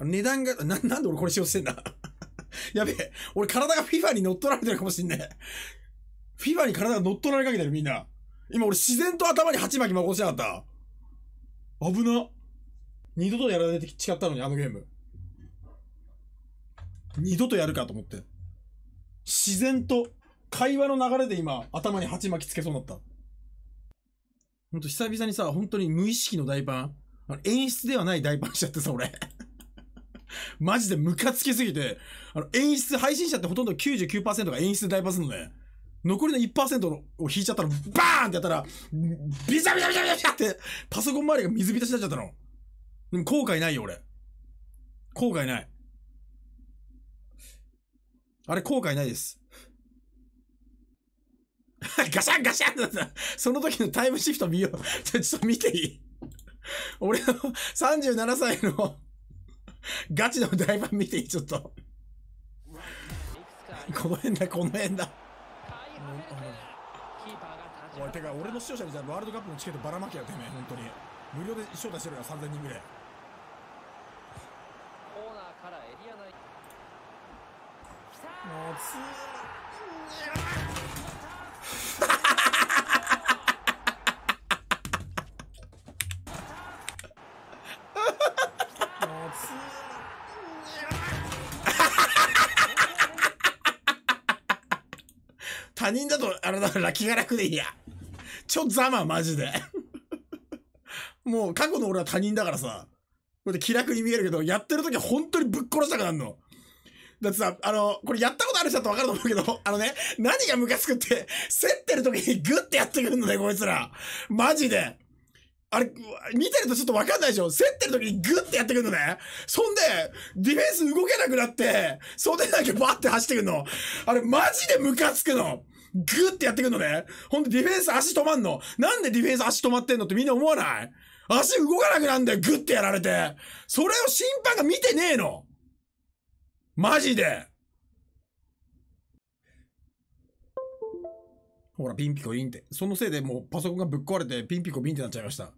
値段が、な、なんで俺これ使用してんだ やべえ。俺体が FIFA に乗っ取られてるかもしんねえ。FIFA に体が乗っ取られかけてるみんな。今俺自然と頭に鉢巻きまこしやがった。危な。二度とやられて違ったのに、あのゲーム。二度とやるかと思って。自然と、会話の流れで今、頭に鉢巻きつけそうになった。ほんと久々にさ、本当に無意識の大パン。演出ではない大パンしちゃってさ、俺。マジでムカつきすぎて、あの、演出、配信者ってほとんど99%が演出で大発するのね。残りの1%を引いちゃったら、バーンってやったら、ビシャビシャビシャビシャって、パソコン周りが水浸しになっちゃったの。でも後悔ないよ、俺。後悔ない。あれ、後悔ないです。ガシャンガシャンってなった。その時のタイムシフト見よう。ちょっと見ていい俺の37歳の ガチの台場見ていいちょっと。この辺だ、この辺だ。おい、てか、俺の視聴者にじゃワールドカップのチケットばらまきやてめえ、本当に。無料で招待してるよ、3000人ぐらい。コーーもう、つー。他人だと、あれだから気が楽でいいや。ちょ、っざま、マジで。もう、過去の俺は他人だからさ、これで気楽に見えるけど、やってる時は本当にぶっ殺したくなるの。だってさ、あの、これやったことある人だと分かると思うけど、あのね、何がムカつくって、競ってる時にグッてやってくるのね、こいつら。マジで。あれ、見てるとちょっとわかんないでしょ競ってる時にグッてやってくるのね。そんで、ディフェンス動けなくなって、袖だけバーって走ってくるの。あれ、マジでムカつくの。グッてやってくるのね。ほんでディフェンス足止まんの。なんでディフェンス足止まってんのってみんな思わない足動かなくなんだよ。グッてやられて。それを審判が見てねえの。マジで。ほら、ピンピコリンって。そのせいでもうパソコンがぶっ壊れてピンピコビンってなっちゃいました。